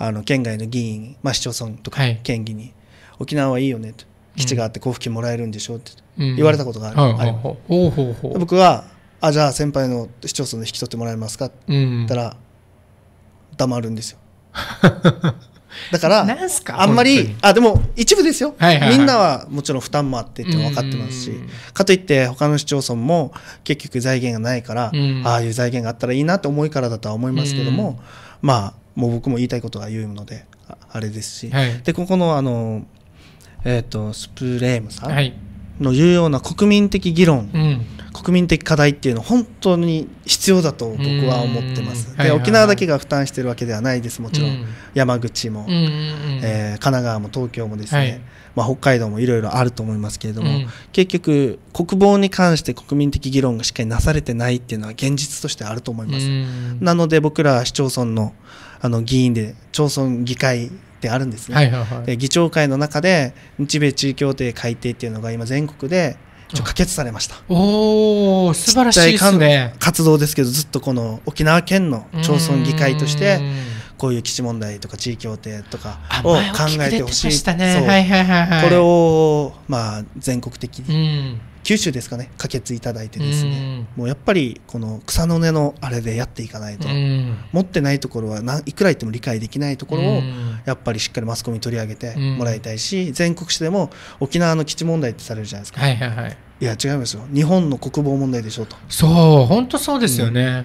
あの県外の議員、まあ、市町村とか県議に、はい、沖縄はいいよねと基地があって交付金もらえるんでしょって言われたことがある、うん、あれ僕はあじゃあ先輩の市町村で引き取ってもらえますかって言ったら、うんまるんですよだからあんまりあでも一部ですよ、はいはいはい、みんなはもちろん負担もあってって分かってますしかといって他の市町村も結局財源がないからああいう財源があったらいいなって思いからだとは思いますけどもまあもう僕も言いたいことは言うのであれですし、はい、でここのあの、えーと、スプレームさんのうような国民的議論、うん国民的課題っていうの本当に必要だと僕は思ってます。で、はいはい、沖縄だけが負担してるわけではないですもちろん、うん、山口も、えー、神奈川も東京もですね、はい、まあ、北海道もいろいろあると思いますけれども、うん、結局国防に関して国民的議論がしっかりなされてないっていうのは現実としてあると思います。なので僕ら市町村のあの議員で町村議会ってあるんですね、はいはいはい、で議長会の中で日米地位協定改定っていうのが今全国で可決されましたおお素晴らしいですね活動ですけどずっとこの沖縄県の町村議会としてこういう基地問題とか地域協定とかを考えてほしい、ね、これをまあ全国的に九州ですかね可決いただいてですね、うもうやっぱりこの草の根のあれでやっていかないと、持ってないところはいくら言っても理解できないところをやっぱりしっかりマスコミに取り上げてもらいたいし、全国紙でも沖縄の基地問題ってされるじゃないですか。はいはいはいいや違いますよ日本の国防問題でしょうとそう本当そうですよね、うん、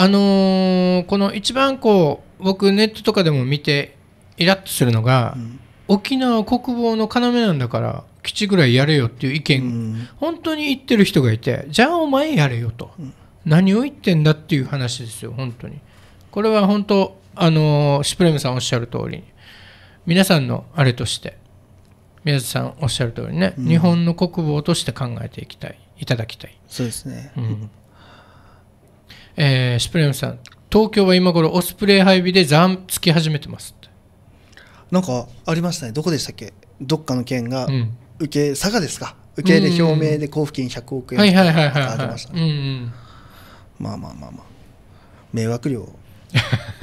あのー、この一番こう僕ネットとかでも見てイラッとするのが、沖縄国防の要なんだから基地ぐらいやれよっていう意見、うん、本当に言ってる人がいてじゃあお前やれよと、うん、何を言ってんだっていう話ですよ本当にこれは本当あのシプレムさんおっしゃる通り皆さんのあれとして宮津さんおっしゃる通りね、うん、日本の国防として考えていきたいいただきたいそうですね、うんえー、シプレムさん東京は今頃オスプレイ配備でざんつき始めてますなんかありましたねどこでしたっけどっかの県が受け、うん、佐賀ですか受け入れ表明で交付金100億円とかありましたねまあまあまあまあ迷惑料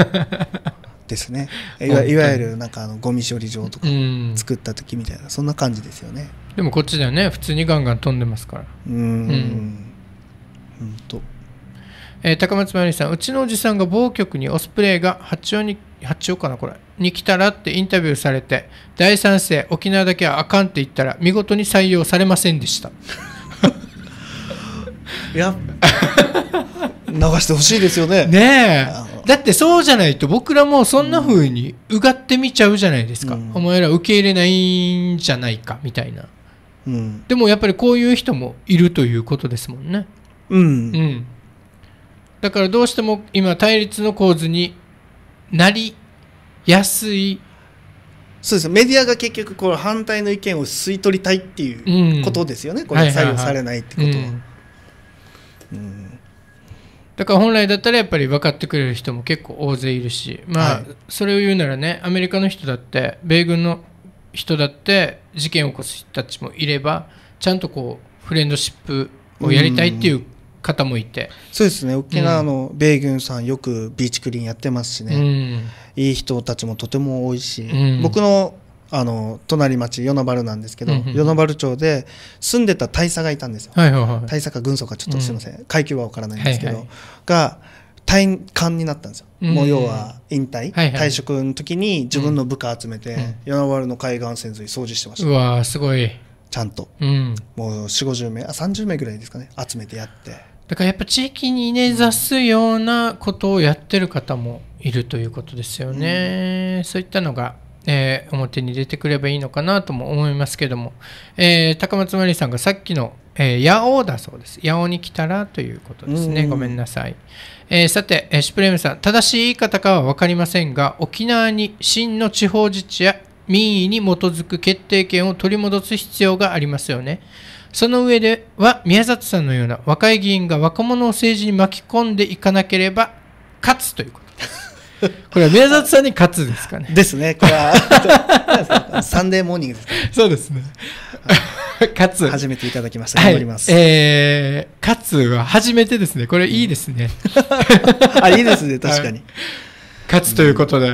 (laughs) ですねいわいわゆるなんかあのゴミ処理場とか作った時みたいな、そんな感じですよねでもこっちだよね普通にガンガン飛んでますからうんうんうんと、えー、高松真由里さんうちのおじさんが某局にオスプレイが八王子八丁かなこれに来たらってインタビューされて第三世沖縄だけはあかんって言ったら見事に採用されませんでしたい (laughs) や流してほしいですよねねえだってそうじゃないと僕らもそんな風にうがってみちゃうじゃないですか、うん、お前ら受け入れないんじゃないかみたいな、うん、でもやっぱりこういう人もいるということですもんねうん、うん、だからどうしても今対立の構図になりやすいそうですメディアが結局この反対の意見を吸い取りたいっていうことですよね、うん、これ左右されないってことだから本来だったらやっぱり分かってくれる人も結構大勢いるしまあ、はい、それを言うならねアメリカの人だって米軍の人だって事件を起こす人たちもいればちゃんとこうフレンドシップをやりたいっていう方もいてそうですね沖縄の米軍さんよくビーチクリーンやってますしね、うん、いい人たちもとても多いし、うん、僕のあの隣町与那原なんですけど、与那原町で住んでた大佐がいたんですよ、はいはいはい、大佐か軍曹かちょっとすいません、うん、階級は分からないんですけど、はいはい、が退官になったんですよ、うん、もう要は引退、はいはい、退職の時に自分の部下集めて、与那原の海岸線沿い掃除してましたうわすごいちゃんと、うん、もう4 5 0名あ30名ぐらいですかね集めてやってだからやっぱ地域に根ざすようなことをやってる方もいるということですよね。うん、そういったのが、えー、表に出てくればいいのかなとも思いますけども、えー、高松真理さんがさっきの「えー、八尾」だそうです「八尾に来たら」ということですね、うん、ごめんなさい、えさて、シュプレームさん正しい言い方かは分かりませんが沖縄に真の地方自治や民意に基づく決定権を取り戻す必要がありますよね。その上では宮里さんのような若い議員が若者を政治に巻き込んでいかなければ勝つということです。(laughs) これは宮里さんに勝つですかね。ですね。これは (laughs) サンデーモーニングですか、ね、そうですね。勝つ。初めていただきました。頑張ります。はい、えー、勝つは初めてですね。これいいですね。うん、(laughs) あ、いいですね。確かに。勝つということで、うん。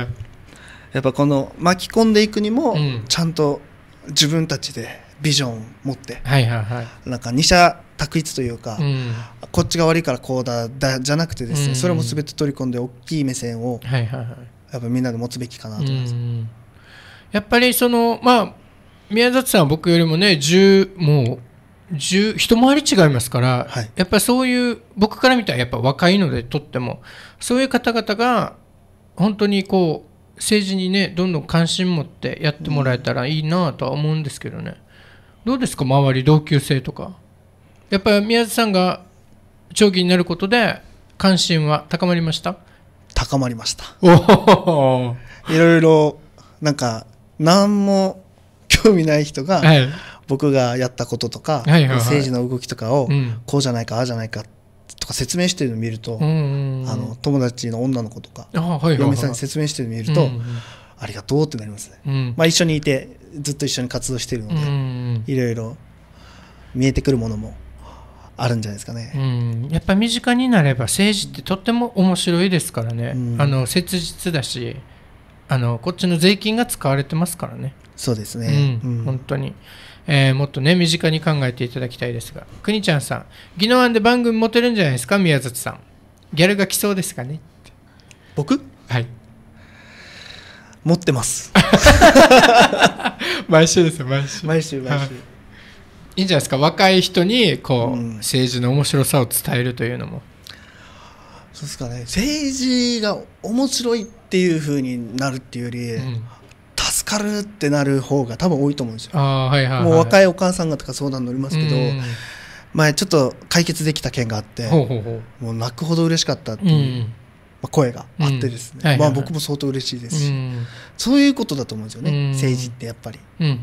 やっぱこの巻き込んでいくにも、ちゃんと自分たちでビジョンを持って、はいはいはい、なんか二者択一というか、うん、こっちが悪いからこうだだじゃなくてですね、うん、それも全て取り込んで大きい目線を、はいはいはい、やっぱみんなで持つべきかなと思います。うん、やっぱりそのまあ宮里さんは僕よりもね10もう10一回り違いますから、はい、やっぱりそういう僕から見たらやっぱ若いのでとってもそういう方々が本当にこう政治にねどんどん関心持ってやってもらえたらいいなとは思うんですけどね。どうですか周り同級生とかやっぱり宮津さんが町議になることで関心は高まりました高まりましたいろいろなんか何も興味ない人が僕がやったこととか、政治の動きとかをこうじゃないかああじゃないかとか説明してるのを見ると、あの友達の女の子とか、嫁さんに説明してるのを見ると、ありがとうってなりますね、うん、まあ、一緒にいてずっと一緒に活動してるのでいろいろ見えてくるものもあるんじゃないですかね、うん、やっぱ身近になれば政治ってとっても面白いですからね、うん、あの切実だしあのこっちの税金が使われてますからねそうですね、うん、うん、本当に、えー、もっとね身近に考えていただきたいですがくにちゃんさん技能案で番組持てるんじゃないですか宮里さんギャルが来そうですかね僕はい持ってます (laughs) 毎週ですよ毎週毎週毎週、いいんじゃないですか若い人にこう、うん、政治の面白さを伝えるというのもそうですかね政治が面白いっていうふうになるっていうより、うん、助かるってなる方が多分多いと思うんですよ、はいはい、もう若いお母さんがとか相談乗りますけど、前ちょっと解決できた件があってもう泣くほど嬉しかったっていう、声があってですね、まあ、僕も相当嬉しいですし、そういうことだと思うんですよね、政治ってやっぱり、や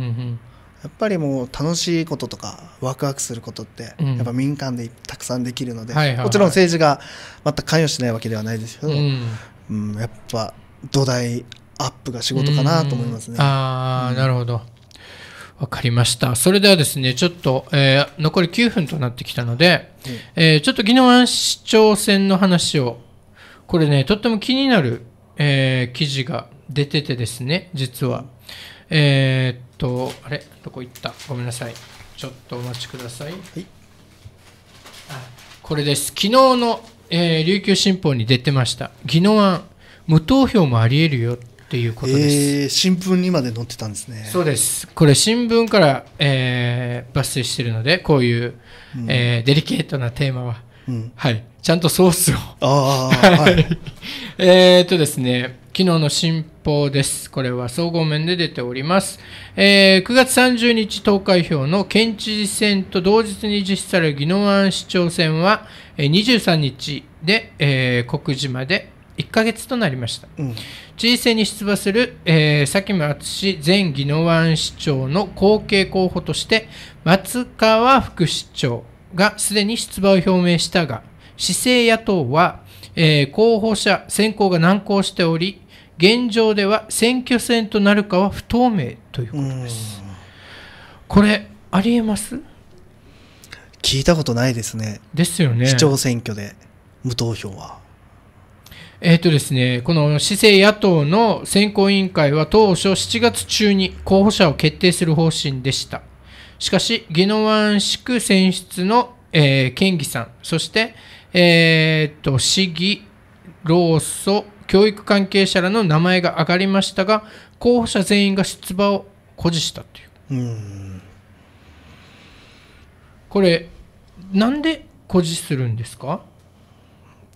っぱりもう楽しいこととかワクワクすることってやっぱ民間でたくさんできるので、もちろん政治が全く関与しないわけではないですけど、うん、やっぱ土台アップが仕事かなと思いますね。あなるほどわかりました。それではですね、ちょっと、えー、残り9分となってきたので、うん、えー、ちょっと宜野湾市長選の話をこれね、とっても気になる、えー、記事が出ててですね、実は。えー、っと、あれどこ行ったごめんなさい。ちょっとお待ちください。はい、これです。昨日の、えー、琉球新報に出てました。宜野湾、無投票もあり得るよっていうことです、えー、新聞にまで載ってたんですね。そうです。これ新聞から、えー、抜粋してるので、こういう、うん、えー、デリケートなテーマは。うん、はい、ちゃんとソースを。ああ、はい。(laughs) えっとですね、昨日の新報です。これは総合面で出ております。えー、9月30日投開票の県知事選と同日に実施される宜野湾市長選は、えー、23日で、えー、告示まで1ヶ月となりました。うん、知事選に出馬する、えー、佐喜真淳前宜野湾市長の後継候補として、松川副市長がすでに出馬を表明したが、市政野党は、えー、候補者選考が難航しており、現状では選挙戦となるかは不透明ということです。これ、ありえます聞いたことないですね。ですよね。市長選挙で無投票は。えーとですね、この市政野党の選考委員会は当初7月中に候補者を決定する方針でした。しかし、宜野湾市区選出の、えー、県議さん、そして、えー、っと、市議、労組、教育関係者らの名前が上がりましたが、候補者全員が出馬を誇示したという。うこれ、なんで誇示するんですか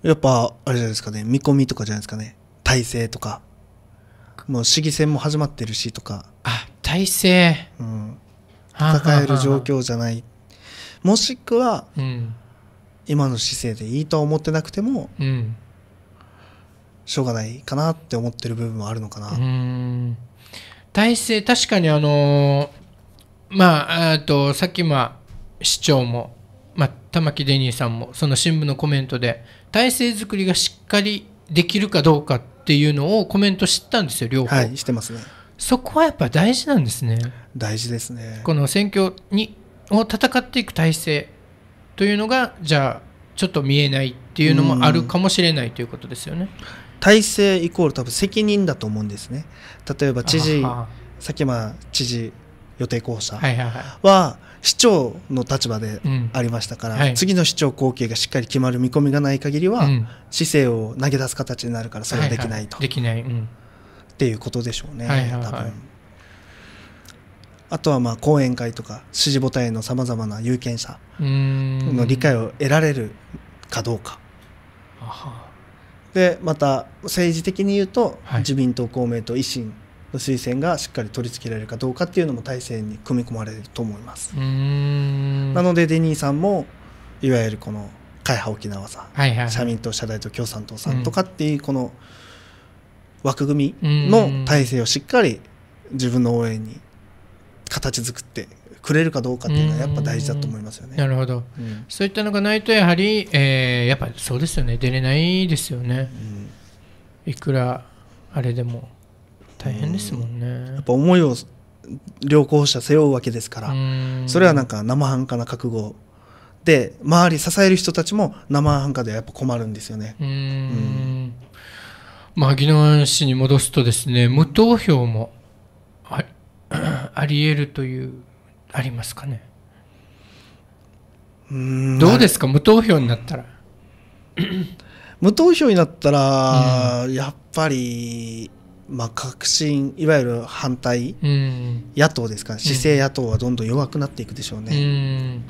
やっぱ、あれじゃないですかね、見込みとかじゃないですかね、体制とか、もう市議選も始まってるしとか。あ体制、うん、戦える状況じゃない。もしくは、うん今の姿勢でいいとは思ってなくても、うん、しょうがないかなって思ってる部分もあるのかな。体制確かにあのー、まあとさっきま市長も、まあ、玉城デニーさんもその新聞のコメントで体制づくりがしっかりできるかどうかっていうのをコメント知ったんですよ両方。はい、してますね。そこはやっぱ大事なんですね。大事ですね。この選挙にを戦っていく体制というのがじゃあちょっと見えないっていうのもあるかもしれないということですよね。体制イコール多分責任だと思うんですね。例えば知事さっきまあ知事予定候補者は市長の立場でありましたから、うんはい、次の市長後継がしっかり決まる見込みがない限りは、うん、市政を投げ出す形になるからそれはできないと。はいはい、できない、うん、っていうことでしょうね、はいはいはい、多分。あとはまあ講演会とか支持母体のさまざまな有権者の理解を得られるかどうか。うでまた政治的に言うと、はい、自民党公明党維新の推薦がしっかり取り付けられるかどうかっていうのも体制に組み込まれると思います。なのでデニーさんもいわゆるこの会派沖縄さん、はいはい、社民党社大と共産党さんとかっていうこの枠組みの体制をしっかり自分の応援に形作ってくれるかどうかっていうのはやっぱ大事だと思いますよね。なるほど、うん、そういったのがないとやはり、えー、やっぱそうですよね出れないですよね、うん、いくらあれでも大変ですもんね。ん、やっぱ思いを両候補者背負うわけですからそれはなんか生半可な覚悟で周り支える人たちも生半可でやっぱ困るんですよね。うんまあ、宜野湾市に戻すとですね無投票も (clears throat) あり得るというありますかねうんどうですか無投票になったら (clears throat) 無投票になったら、うん、やっぱり、まあ、革新いわゆる反対、うん、野党ですか市政野党はどんどん弱くなっていくでしょうね。うん、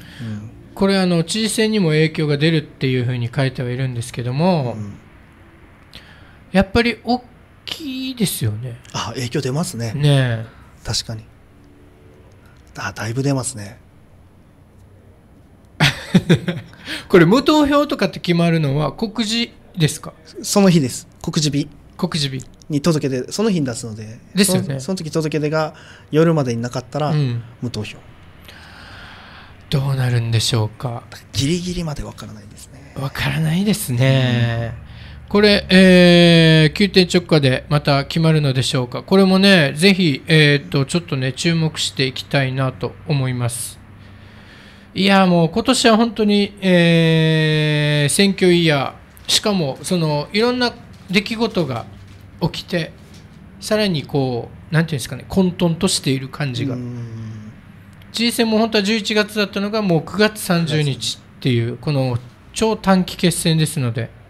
これあの知事選にも影響が出るっていうふうに書いてはいるんですけども、やっぱり大きいですよね。あ影響出ますね。ね確かにあだいぶ出ますね (laughs) これ無投票とかって決まるのは告示ですかその日です告示日告示日に届け出その日に出すのでですよねその時届け出が夜までになかったら、無投票どうなるんでしょうかギリギリまでわからないですねわからないですね、うんこれ、えー、急転直下でまた決まるのでしょうか。これもね、ぜひ、えー、っと、ちょっとね、注目していきたいなと思います。いや、もう今年は本当に、えー、選挙イヤー、しかも、その、いろんな出来事が起きて、さらにこう、なんていうんですかね、混沌としている感じが。知事選も本当は11月だったのが、もう9月30日っていう、この超短期決戦ですので。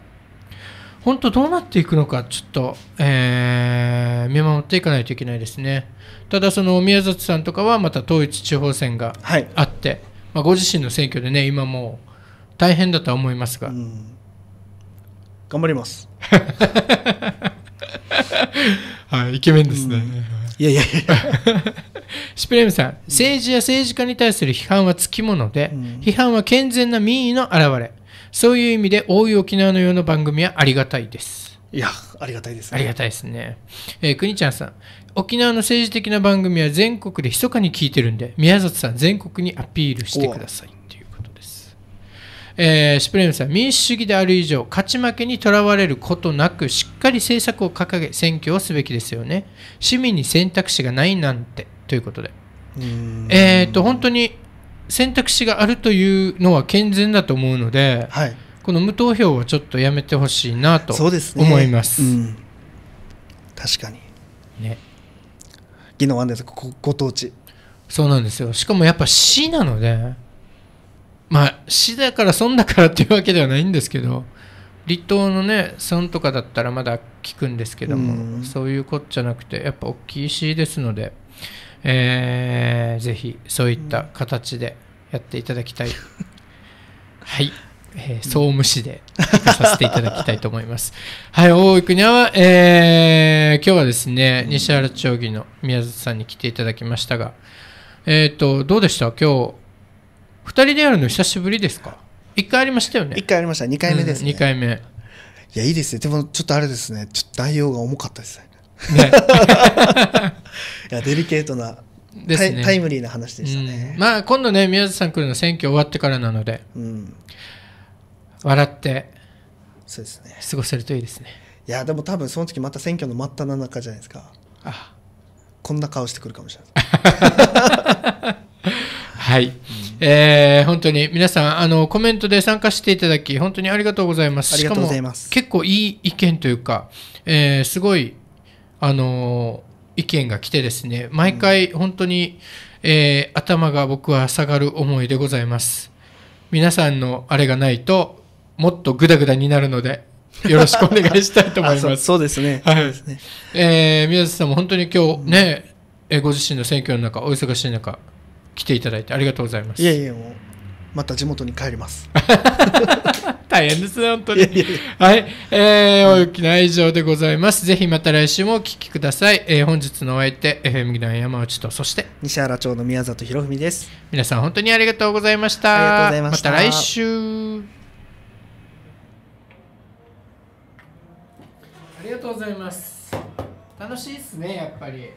本当どうなっていくのか、ちょっと、えー、見守っていかないといけないですね。ただ、その宮里さんとかはまた統一地方選があって、はい、まあ、ご自身の選挙でね、今もう大変だとは思いますが。頑張ります。(laughs) はい、イケメンですね。いやいやいや。(laughs) シプレムさん、政治や政治家に対する批判はつきもので、批判は健全な民意の表れ。そういう意味で大い沖縄のような番組はありがたいですいやありがたいですねありがたいですね、えー、くにちゃんさん沖縄の政治的な番組は全国で密かに聞いてるんで宮里さん全国にアピールしてくださいということですえー、シプレムさん民主主義である以上勝ち負けにとらわれることなくしっかり政策を掲げ選挙をすべきですよね市民に選択肢がないなんてということでえっ、と本当に選択肢があるというのは健全だと思うので、はい、この無投票はちょっとやめてほしいなと思います。すねうん、確かに、ね、宜野はですごご当地そうなんですよしかもやっぱ市なのでまあ市だから損だからっていうわけではないんですけど離島のね村とかだったらまだ聞くんですけども、うん、そういうこっちゃなくてやっぱ大きい市ですので、えーー、ぜひそういった形でやっていただきたい、うん、はい、えー、総務士でさせていただきたいと思います (laughs) はい大井国は、えー、今日はですね西原町議の宮里さんに来ていただきましたがえっ、ー、とどうでした今日2人でやるの久しぶりですか1回ありましたよね1回ありました2回目ですね、うん、2回目いやいいですねでもちょっとあれですねちょっと内容が重かったですねね (laughs) いやデリケートなですねタイムリーな話でしたね、うん、まあ今度ね宮津さん来るの選挙終わってからなので、うん、笑ってそうですね過ごせるといいですねいやでも多分その時また選挙の真っ只中じゃないですかあこんな顔してくるかもしれない (laughs) はい、うん、えー、本当に皆さんあのコメントで参加していただき本当にありがとうございますありがとうございます結構いい意見というか、えー、すごいあのー意見が来てですね毎回本当に、えー、頭が僕は下がる思いでございます皆さんのあれがないともっとグダグダになるのでよろしくお願いしたいと思います (laughs) そうですねはい、ね、えー、宮崎さんも本当に今日ね、うん、ご自身の選挙の中お忙しい中来ていただいてありがとうございますいやいやもうまた地元に帰ります (laughs) 大変ですね本当にはいえー、大きな以上でございますぜひまた来週もお聞きください、えー、本日のお相手 FM ギラ山内とそして西原町の宮里博文です皆さん本当にありがとうございましたありがとうございましたまた来週ありがとうございます楽しいですねやっぱり